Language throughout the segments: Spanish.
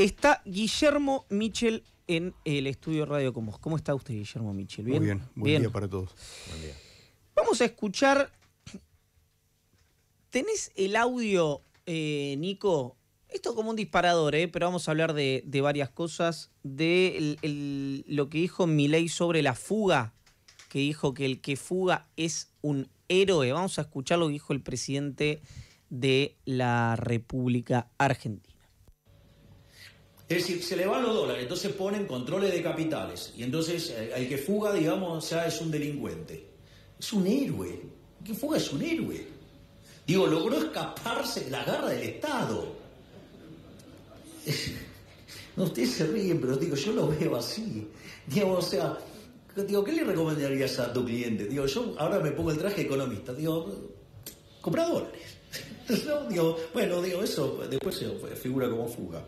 Está Guillermo Michel en el estudio Radio Comos. ¿Cómo está usted, Guillermo Michel? ¿Bien? Muy bien, buen día para todos. Buen día. Vamos a escuchar. ¿Tenés el audio, eh, Nico? Esto como un disparador, eh, pero vamos a hablar de, varias cosas. De lo que dijo Milei sobre la fuga, que dijo que el que fuga es un héroe. Vamos a escuchar lo que dijo el presidente de la República Argentina. Es decir, se le van los dólares, entonces ponen controles de capitales. Y entonces eh, el que fuga, digamos, ya es un delincuente. Es un héroe. El que fuga es un héroe. Digo, logró escaparse de la garra del Estado. No, ustedes se ríen, pero digo, yo lo veo así. Digo, o sea, digo, ¿qué le recomendarías a tu cliente? Digo, yo ahora me pongo el traje economista. Digo, compra dólares. bueno, digo, eso después se figura como fuga.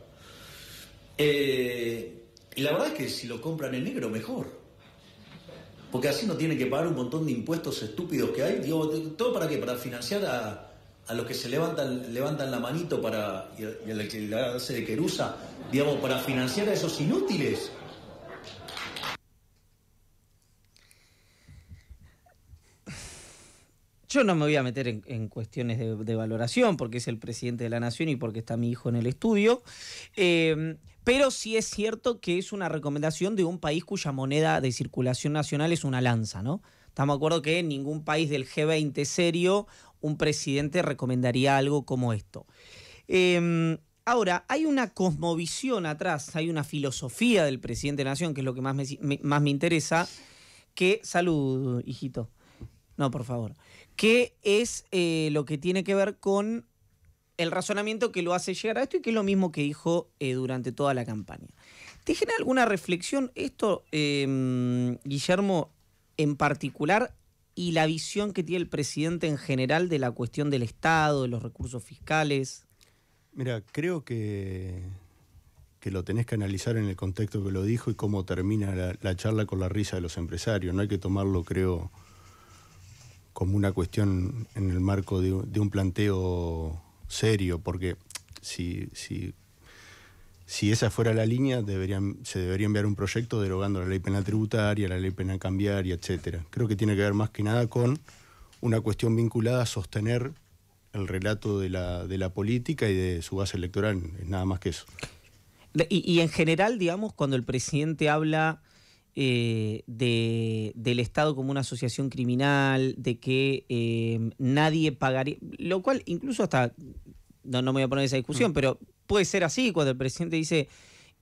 Eh, y la verdad es que si lo compran en negro, mejor. Porque así no tienen que pagar un montón de impuestos estúpidos que hay. Digo, ¿todo para qué? Para financiar a, los que se levantan, levantan la manito para, y, la que hace de querusa, digamos, para financiar a esos inútiles. Yo no me voy a meter en, cuestiones de, valoración porque es el presidente de la nación y porque está mi hijo en el estudio. Em, pero sí es cierto que es una recomendación de un país cuya moneda de circulación nacional es una lanza, ¿no? Estamos de acuerdo que en ningún país del G20 serio un presidente recomendaría algo como esto. Em, ahora, hay una cosmovisión atrás, hay una filosofía del presidente de la nación, que es lo que más me, más me interesa, que... Salud, hijito. No, por favor que es eh, lo que tiene que ver con el razonamiento que lo hace llegar a esto y que es lo mismo que dijo eh, durante toda la campaña. ¿Te genera alguna reflexión esto, em, Guillermo, en particular y la visión que tiene el presidente en general de la cuestión del Estado, de los recursos fiscales? Mira, creo que, que lo tenés que analizar en el contexto que lo dijo y cómo termina la charla con la risa de los empresarios. No hay que tomarlo, creo, como una cuestión en el marco de, un planteo serio, porque si, si, si, esa fuera la línea, deberían, se debería enviar un proyecto derogando la ley penal tributaria, la ley penal cambiaria, etc. Creo que tiene que ver más que nada con una cuestión vinculada a sostener el relato de la, de la política y de su base electoral, es nada más que eso. Y, y en general, digamos, cuando el presidente habla eh, de, del Estado como una asociación criminal, de que eh, nadie pagaría, lo cual incluso hasta, no, me voy a poner esa discusión, mm. pero puede ser así cuando el presidente dice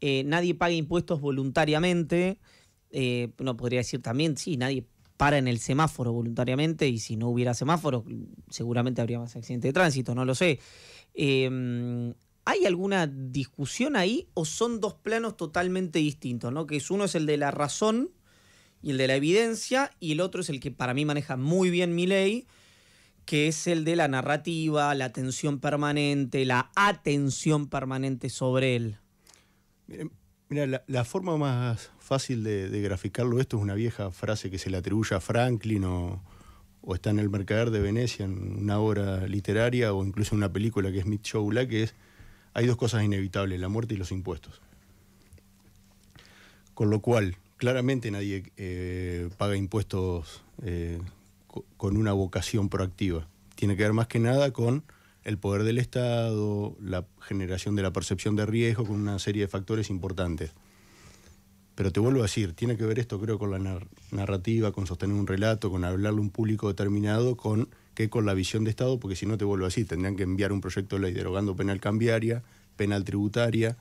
eh, nadie paga impuestos voluntariamente, no podría decir también, sí, nadie para en el semáforo voluntariamente y si no hubiera semáforo seguramente habría más accidentes de tránsito, no lo sé. Em, ¿Hay alguna discusión ahí o son dos planos totalmente distintos? ¿no? Que es, uno es el de la razón y el de la evidencia, y el otro es el que para mí maneja muy bien mi ley, que es el de la narrativa, la atención permanente, la atención permanente sobre él. Mira, la, forma más fácil de, graficarlo esto es una vieja frase que se le atribuye a Franklin o, está en el Mercader de Venecia en una obra literaria o incluso en una película que es Mitch que es hay dos cosas inevitables, la muerte y los impuestos. Con lo cual, claramente nadie eh, paga impuestos eh, con una vocación proactiva. Tiene que ver más que nada con el poder del Estado, la generación de la percepción de riesgo, con una serie de factores importantes. Pero te vuelvo a decir, tiene que ver esto creo con la narrativa, con sostener un relato, con hablarle a un público determinado, con que con la visión de Estado, porque si no te vuelvo así, tendrían que enviar un proyecto de ley derogando penal cambiaria, penal tributaria,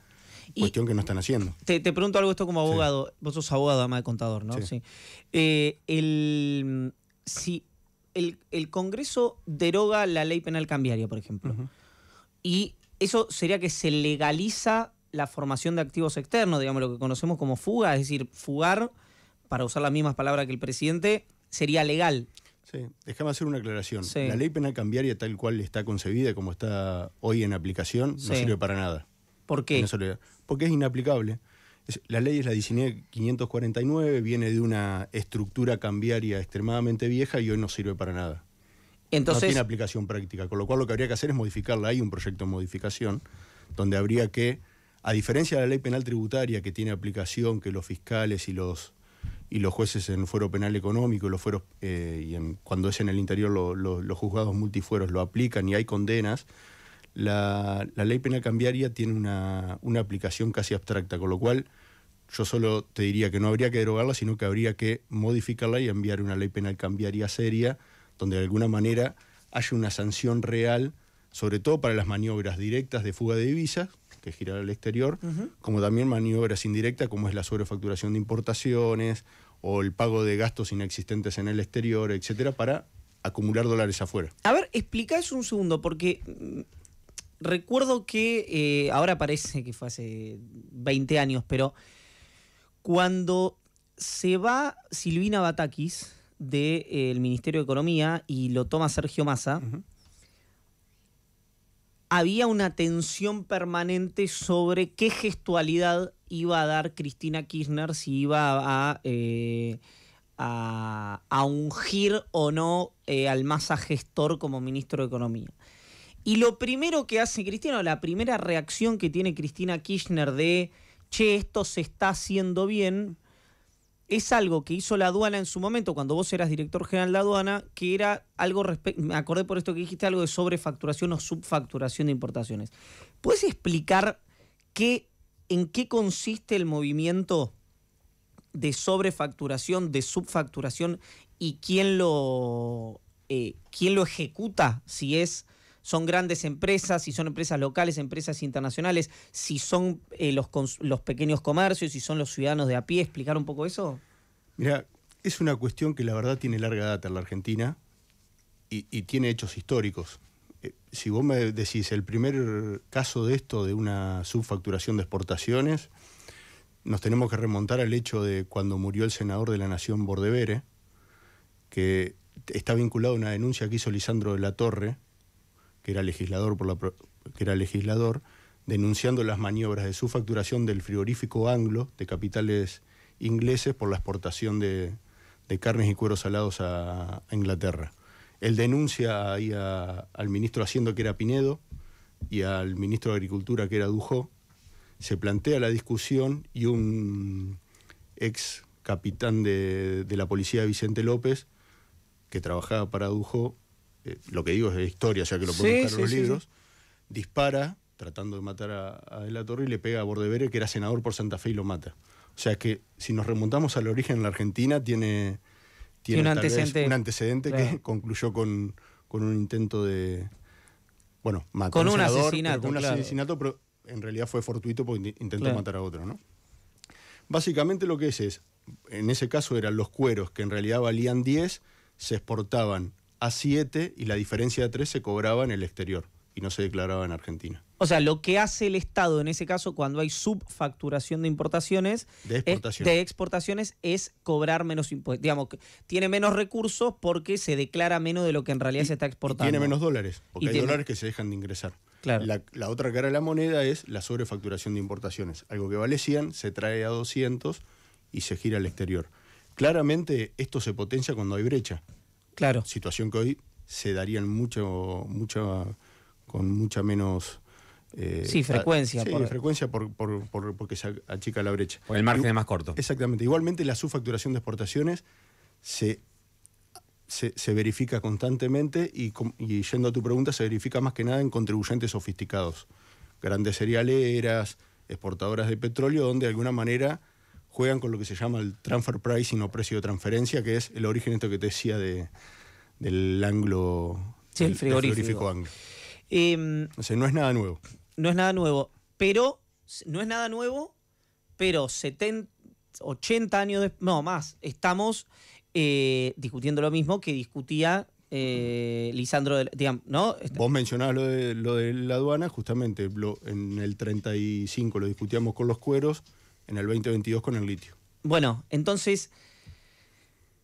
cuestión que no están haciendo. Te, te pregunto algo esto como abogado, vos sos abogado además de contador, ¿no? Sí. Eh, el, si el, Congreso deroga la ley penal cambiaria, por ejemplo, y eso sería que se legaliza la formación de activos externos, digamos lo que conocemos como fuga, es decir, fugar, para usar las mismas palabras que el presidente, sería legal. Sí, déjame hacer una aclaración. La ley penal cambiaria tal cual está concebida, como está hoy en aplicación, no sirve para nada. ¿Por qué? Porque es inaplicable. La ley es la 19549, viene de una estructura cambiaria extremadamente vieja y hoy no sirve para nada. Entonces, no tiene aplicación práctica, con lo cual lo que habría que hacer es modificarla. Hay un proyecto de modificación donde habría que, a diferencia de la ley penal tributaria que tiene aplicación, que los fiscales y los y los jueces en fuero penal económico los fueros eh, y en, cuando es en el interior los juzgados multifueros lo aplican y hay condenas, la, ley penal cambiaria tiene una, una, aplicación casi abstracta, con lo cual yo solo te diría que no habría que derogarla, sino que habría que modificarla y enviar una ley penal cambiaria seria, donde de alguna manera haya una sanción real, sobre todo para las maniobras directas de fuga de divisas, que girar al exterior, como también maniobras indirectas, como es la sobrefacturación de importaciones o el pago de gastos inexistentes en el exterior, etcétera, para acumular dólares afuera. A ver, explica un segundo, porque mm, recuerdo que eh, ahora parece que fue hace 20 años, pero cuando se va Silvina Batakis del eh, Ministerio de Economía y lo toma Sergio Massa, había una tensión permanente sobre qué gestualidad iba a dar Cristina Kirchner, si iba a, eh, ungir o no eh, al masa gestor como ministro de Economía. Y lo primero que hace Cristina, o la primera reacción que tiene Cristina Kirchner de, che, esto se está haciendo bien, es algo que hizo la aduana en su momento, cuando vos eras director general de la aduana, que era algo, respecto me acordé por esto que dijiste, algo de sobrefacturación o subfacturación de importaciones. ¿Puedes explicar qué, en qué consiste el movimiento de sobrefacturación, de subfacturación y quién lo, eh, quién lo ejecuta, si es son grandes empresas, si son empresas locales, empresas internacionales, si son eh, los, pequeños comercios, si son los ciudadanos de a pie, explicar un poco eso. Mira, es una cuestión que la verdad tiene larga data en la Argentina y, tiene hechos históricos. Eh, si vos me decís el primer caso de esto, de una subfacturación de exportaciones, nos tenemos que remontar al hecho de cuando murió el senador de la Nación Bordevere, que está vinculado a una denuncia que hizo Lisandro de la Torre que era legislador, que era legislador denunciando las maniobras de su facturación del frigorífico anglo de capitales ingleses por la exportación de, carnes y cueros salados a, Inglaterra. Él denuncia ahí al ministro Haciendo, Hacienda, que era Pinedo, y al ministro de Agricultura, que era Dujo, Se plantea la discusión y un ex capitán de, de la policía, Vicente López, que trabajaba para Dujo, eh, lo que digo es historia, ya que lo pueden buscar en los libros, dispara tratando de matar a, De La Torre y le pega a Bordevere, que era senador por Santa Fe y lo mata. O sea que si nos remontamos al origen en la Argentina, tiene, tiene un, antecedente, un, antecedente, que concluyó con, con, un intento de. Bueno, matar con un, asesinato. Con un asesinato, pero en realidad fue fortuito porque intentó matar a otro, ¿no? Básicamente lo que es es, en ese caso eran los cueros, que en realidad valían 10, se exportaban a 7 y la diferencia de 3 se cobraba en el exterior y no se declaraba en Argentina. O sea, lo que hace el Estado en ese caso cuando hay subfacturación de importaciones, de exportaciones, es, cobrar menos impuestos. Digamos, tiene menos recursos porque se declara menos de lo que en realidad se está exportando. tiene menos dólares, porque hay dólares que se dejan de ingresar. La, la, otra cara de la moneda es la sobrefacturación de importaciones. Algo que vale 100 se trae a 200 y se gira al exterior. Claramente esto se potencia cuando hay brecha. Claro. Situación que hoy se darían mucho, mucho con mucha menos... Eh, frecuencia. frecuencia porque se achica la brecha. el margen es más corto. Exactamente. Igualmente la subfacturación de exportaciones se, verifica constantemente y, y, yendo a tu pregunta, se verifica más que nada en contribuyentes sofisticados. Grandes cerealeras, exportadoras de petróleo, donde de alguna manera juegan con lo que se llama el transfer pricing o precio de transferencia, que es el origen esto que te decía de, del anglo. Sí, el frigorífico. anglo. Em, no es nada nuevo. No es nada nuevo, pero no es nada nuevo, pero 70, 80 años después, no más, estamos eh, discutiendo lo mismo que discutía eh, Lisandro, este, Vos mencionabas lo de, la aduana, justamente en el 35 lo discutíamos con los cueros, en el 2022 con el litio. Bueno, entonces,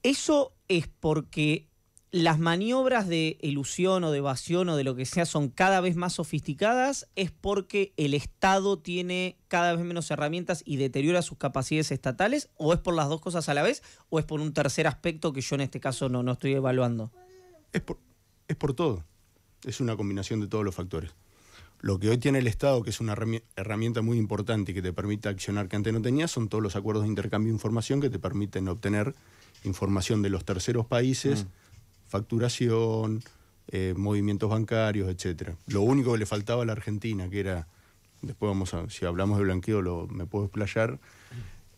eso es porque las maniobras de ilusión o de evasión o de lo que sea son cada vez más sofisticadas, es porque el Estado tiene cada vez menos herramientas y deteriora sus capacidades estatales, o es por las dos cosas a la vez, o es por un tercer aspecto que yo en este caso no, no estoy evaluando. Es por, es por todo. Es una combinación de todos los factores. Lo que hoy tiene el Estado, que es una herramienta muy importante y que te permite accionar que antes no tenías, son todos los acuerdos de intercambio de información que te permiten obtener información de los terceros países, mm. facturación, eh, movimientos bancarios, etcétera. Lo único que le faltaba a la Argentina, que era, después vamos a, si hablamos de blanqueo, lo, me puedo explayar,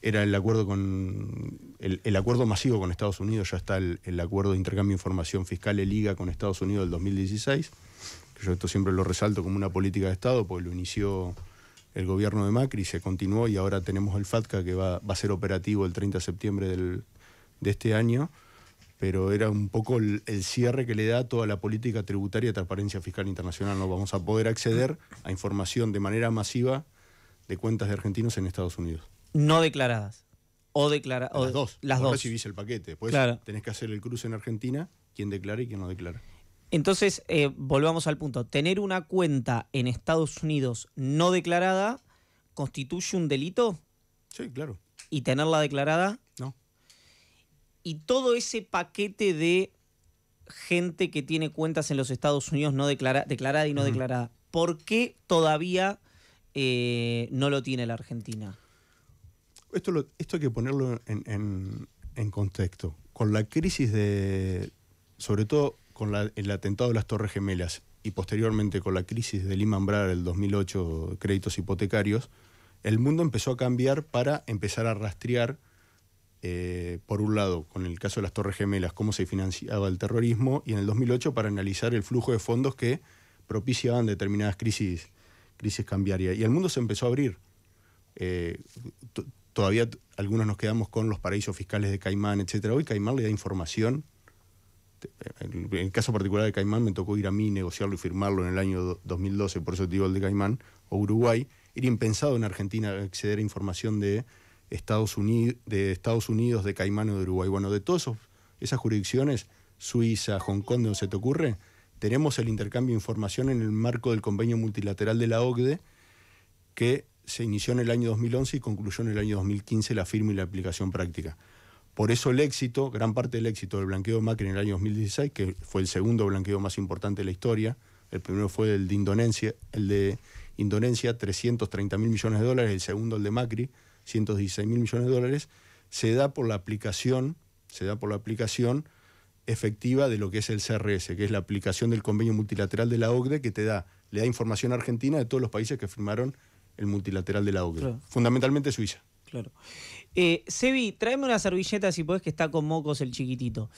era el acuerdo con el, acuerdo masivo con Estados Unidos, ya está el, acuerdo de intercambio de información fiscal Liga con Estados Unidos del 2016, que yo esto siempre lo resalto como una política de Estado, porque lo inició el gobierno de Macri, se continuó y ahora tenemos el FATCA que va, a ser operativo el 30 de septiembre de este año, pero era un poco el, cierre que le da toda la política tributaria de transparencia fiscal internacional. No vamos a poder acceder a información de manera masiva de cuentas de argentinos en Estados Unidos no declaradas. O declaradas. las dos. Las dos. recibís el paquete. pues claro. tenés que hacer el cruce en Argentina, quién declara y quién no declara. Entonces, eh, volvamos al punto. Tener una cuenta en Estados Unidos no declarada constituye un delito. Sí, claro. ¿Y tenerla declarada? No. Y todo ese paquete de gente que tiene cuentas en los Estados Unidos no declara, declarada y no declarada, ¿por qué todavía eh, no lo tiene la Argentina? esto, hay que ponerlo en, contexto. Con la crisis de, sobre todo con el atentado de las Torres Gemelas y posteriormente con la crisis de Lehman Brothers del 2008, créditos hipotecarios, el mundo empezó a cambiar para empezar a rastrear, eh, por un lado, con el caso de las Torres Gemelas, cómo se financiaba el terrorismo, y en el 2008 para analizar el flujo de fondos que propiciaban determinadas crisis, crisis Y el mundo se empezó a abrir. Eh, todavía algunos nos quedamos con los paraísos fiscales de Caimán, etcétera. Hoy Caimán le da información. En el caso particular de Caimán me tocó ir a mí negociarlo y firmarlo en el año 2012, por eso te digo el de Caimán, o Uruguay. Era impensado en Argentina acceder a información de Estados, Unidos, de Estados Unidos, de Caimán o de Uruguay. Bueno, de todas esas jurisdicciones, Suiza, Hong Kong, donde se te ocurre, tenemos el intercambio de información en el marco del convenio multilateral de la OCDE, que se inició en el año 2011 y concluyó en el año 2015 la firma y la aplicación práctica. Por eso el éxito, gran parte del éxito del blanqueo de Macri en el año 2016, que fue el segundo blanqueo más importante de la historia, el primero fue el de Indonesia, el de Indonesia, 330 mil millones de dólares, el segundo el de Macri, 116 mil millones de dólares, se da por la aplicación, se da por la aplicación efectiva de lo que es el CRS, que es la aplicación del convenio multilateral de la OCDE que te da, le da información a Argentina de todos los países que firmaron el multilateral de la OCDE, fundamentalmente Suiza. Claro. Eh, Sebi, tráeme una servilleta si podés, que está con mocos el chiquitito.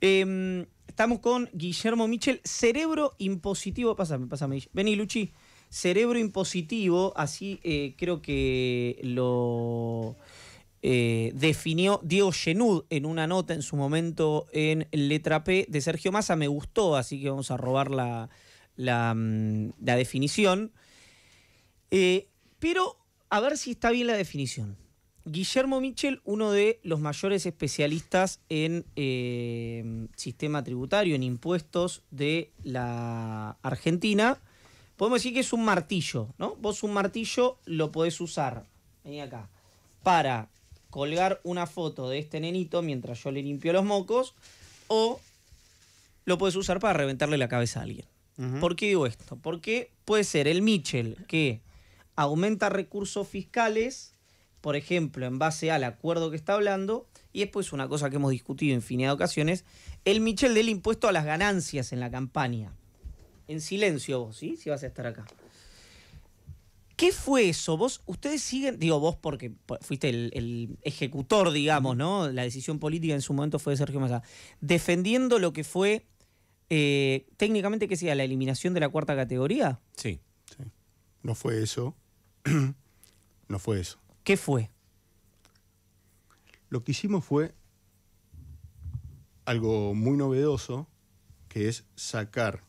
Em, estamos con Guillermo Michel, cerebro impositivo. Pásame, pásame. Vení, Luchi. Cerebro impositivo, así eh, creo que lo eh, definió Diego Genud en una nota en su momento en Letra P de Sergio Massa. Me gustó, así que vamos a robar la, la, mm, definición. Eh, pero a ver si está bien la definición. Guillermo Michel, uno de los mayores especialistas en eh, sistema tributario, en impuestos de la Argentina, podemos decir que es un martillo, ¿no? Vos un martillo lo podés usar, vení acá, para colgar una foto de este nenito mientras yo le limpio los mocos, o lo podés usar para reventarle la cabeza a alguien. ¿Por qué digo esto? Porque puede ser el Michel que aumenta recursos fiscales, por ejemplo, en base al acuerdo que está hablando, y después una cosa que hemos discutido en infinidad de ocasiones, el Michel del impuesto a las ganancias en la campaña. En silencio vos, ¿sí? Si vas a estar acá. ¿Qué fue eso? Vos, ustedes siguen, digo vos porque fuiste el, ejecutor, digamos, ¿no? La decisión política en su momento fue de Sergio Massa, defendiendo lo que fue eh, técnicamente que sea la eliminación de la cuarta categoría. Sí, sí. No fue eso no fue eso. ¿Qué fue? Lo que hicimos fue algo muy novedoso, que es sacar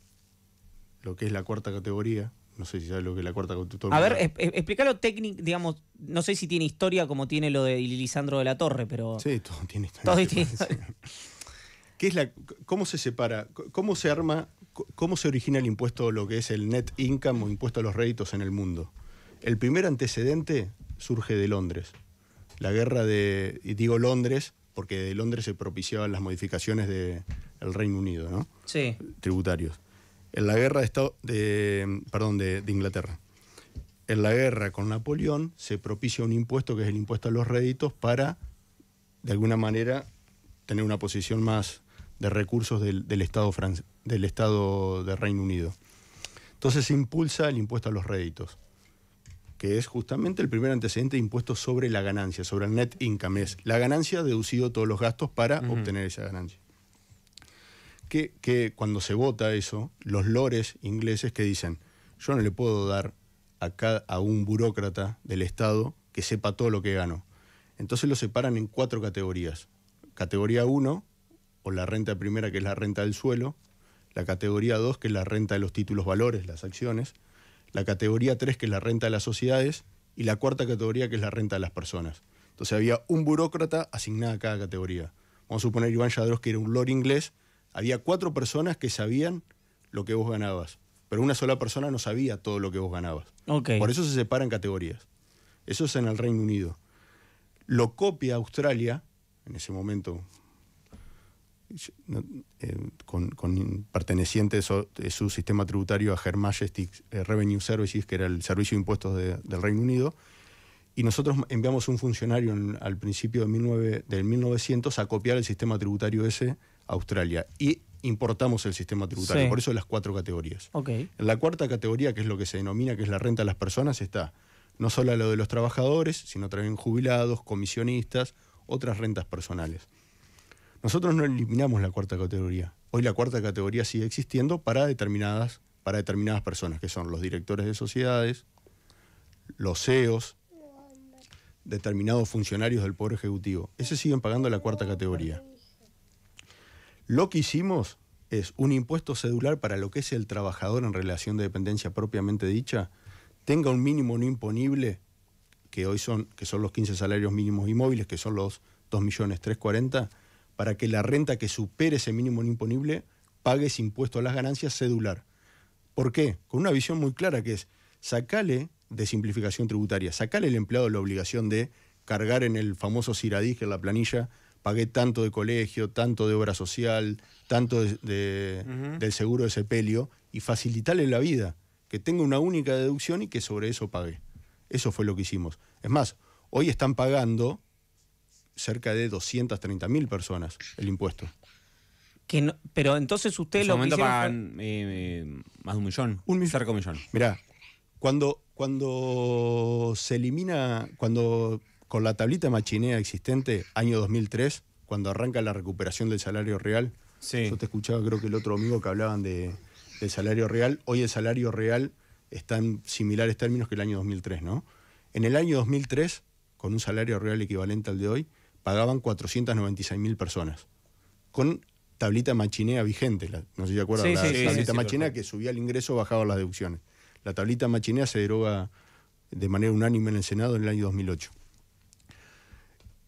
lo que es la cuarta categoría. No sé si sabes lo que es la cuarta categoría. A ver, explícalo técnico, digamos, no sé si tiene historia como tiene lo de Lisandro de la Torre, pero... Sí, todo tiene historia. Todo ¿Qué es la, ¿Cómo se separa? ¿Cómo se arma? ¿Cómo se origina el impuesto, lo que es el net income o impuesto a los réditos en el mundo? El primer antecedente surge de Londres. La guerra de, y digo Londres, porque de Londres se propiciaban las modificaciones del Reino Unido, ¿no? Sí. Tributarios. En la guerra de, Estado, de, perdón, de, Inglaterra. En la guerra con Napoleón se propicia un impuesto que es el impuesto a los réditos para, de alguna manera, tener una posición más de recursos del, Estado, del Estado de Reino Unido. Entonces se impulsa el impuesto a los réditos que es justamente el primer antecedente de impuestos sobre la ganancia, sobre el net income, es la ganancia deducido todos los gastos para obtener esa ganancia. Que, que cuando se vota eso, los lores ingleses que dicen, yo no le puedo dar a, a un burócrata del Estado que sepa todo lo que gano. Entonces lo separan en cuatro categorías. Categoría 1, o la renta primera, que es la renta del suelo, la categoría 2, que es la renta de los títulos valores, las acciones, la categoría 3, que es la renta de las sociedades, y la cuarta categoría, que es la renta de las personas. Entonces había un burócrata asignado a cada categoría. Vamos a suponer Iván que era un lord inglés, había cuatro personas que sabían lo que vos ganabas, pero una sola persona no sabía todo lo que vos ganabas. Por eso se separan categorías. Eso es en el Reino Unido. Lo copia Australia, en ese momento eh, con, con, perteneciente su sistema tributario a Her Majesty's eh, Revenue Services, que era el servicio de impuestos del Reino Unido. Y nosotros enviamos un funcionario al principio de del 1900 a copiar el sistema tributario ese a Australia. Y importamos el sistema tributario, por eso las cuatro categorías. En la cuarta categoría, que es lo que se denomina que es la renta de las personas, está no solo lo de los trabajadores, sino también jubilados, comisionistas, otras rentas personales. Nosotros no eliminamos la cuarta categoría. Hoy la cuarta categoría sigue existiendo para determinadas, personas, que son los directores de sociedades, los CEOs, determinados funcionarios del Poder Ejecutivo. Ese siguen pagando la cuarta categoría. Lo que hicimos es un impuesto cedular para lo que es el trabajador en relación de dependencia propiamente dicha, tenga un mínimo no imponible, que hoy son, que son los 15 salarios mínimos inmóviles, que son los 2.340.000, para que la renta que supere ese mínimo imponible pague ese impuesto a las ganancias cedular. ¿Por qué? Con una visión muy clara que es sacale de simplificación tributaria, sacale al empleado la obligación de cargar en el famoso ciradí en la planilla pagué tanto de colegio, tanto de obra social, tanto del seguro de sepelio, y facilitarle la vida, que tenga una única deducción y que sobre eso pague. Eso fue lo que hicimos. Es más, hoy están pagando cerca de mil personas el impuesto. Que pero entonces usted lo momento eh, eh, más de un millón. Un millón. Cerca de un millón. Mirá, cuando, cuando se elimina, cuando con la tablita machinea existente, año 2003, cuando arranca la recuperación del salario real, sí. yo te escuchaba creo que el otro amigo que hablaban de, del salario real, hoy el salario real está en similares términos que el año 2003, ¿no? En el año 2003, con un salario real equivalente al de hoy, pagaban 496.000 personas, con tablita machinea vigente, no sé si se acuerdan, la tablita machinea que subía el ingreso, bajaba las deducciones. La tablita machinea se deroga de manera unánime en el Senado en el año 2008.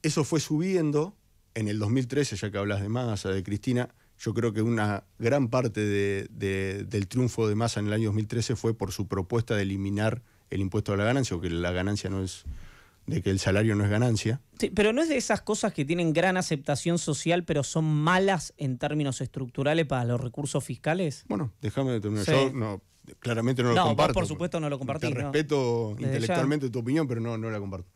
Eso fue subiendo en el 2013, ya que hablas de Massa, de Cristina, yo creo que una gran parte del triunfo de Massa en el año 2013 fue por su propuesta de eliminar el impuesto a la ganancia, o que la ganancia no es de que el salario no es ganancia. pero no es de esas cosas que tienen gran aceptación social, pero son malas en términos estructurales para los recursos fiscales. Bueno, déjame Yo claramente no, lo comparto. Vos por supuesto no lo comparto. respeto intelectualmente tu opinión, pero no, no la comparto.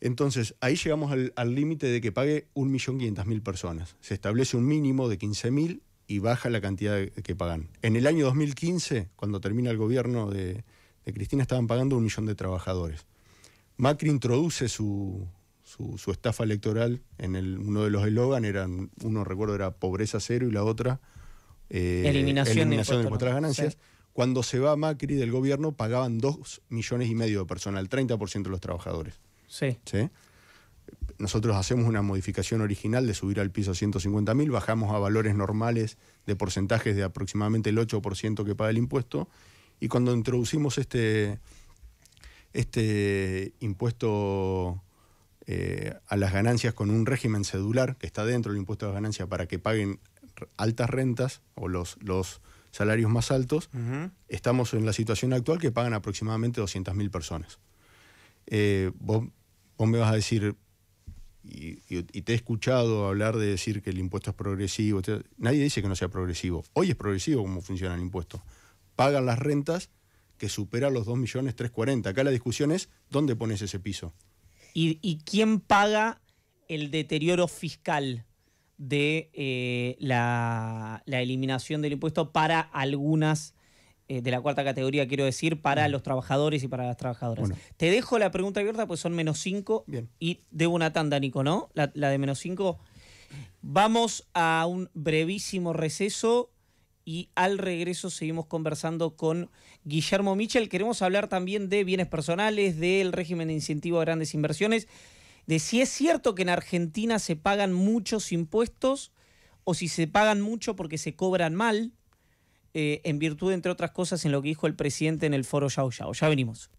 Entonces, ahí llegamos al límite de que pague 1.500.000 personas. Se establece un mínimo de 15.000 y baja la cantidad que pagan. En el año 2015, cuando termina el gobierno de, de Cristina, estaban pagando un millón de trabajadores. Macri introduce su, estafa electoral en el, uno de los eslogans, eran, uno recuerdo era pobreza cero y la otra eh, eliminación, de nuestras ganancias. Cuando se va Macri del gobierno pagaban 2 millones y medio de personas, el 30% de los trabajadores. Sí. Nosotros hacemos una modificación original de subir al piso 150 mil, bajamos a valores normales de porcentajes de aproximadamente el 8% que paga el impuesto y cuando introducimos este este impuesto eh, a las ganancias con un régimen cedular que está dentro del impuesto a las ganancias para que paguen altas rentas o los, los salarios más altos, estamos en la situación actual que pagan aproximadamente 200.000 personas. Eh, vos, me vas a decir, y, te he escuchado hablar de decir que el impuesto es progresivo, nadie dice que no sea progresivo, hoy es progresivo como funciona el impuesto, pagan las rentas que supera los 2 millones 340. Acá la discusión es dónde pones ese piso. ¿Y, quién paga el deterioro fiscal de eh, la, eliminación del impuesto para algunas, eh, de la cuarta categoría quiero decir, para los trabajadores y para las trabajadoras? Te dejo la pregunta abierta, pues son menos 5 y debo una tanda, Nico, ¿no? La, la de menos 5. Vamos a un brevísimo receso y al regreso seguimos conversando con Guillermo Michel. Queremos hablar también de bienes personales, del régimen de incentivo a grandes inversiones, de si es cierto que en Argentina se pagan muchos impuestos o si se pagan mucho porque se cobran mal, eh, en virtud, entre otras cosas, en lo que dijo el presidente en el foro Yao Yao. Ya venimos.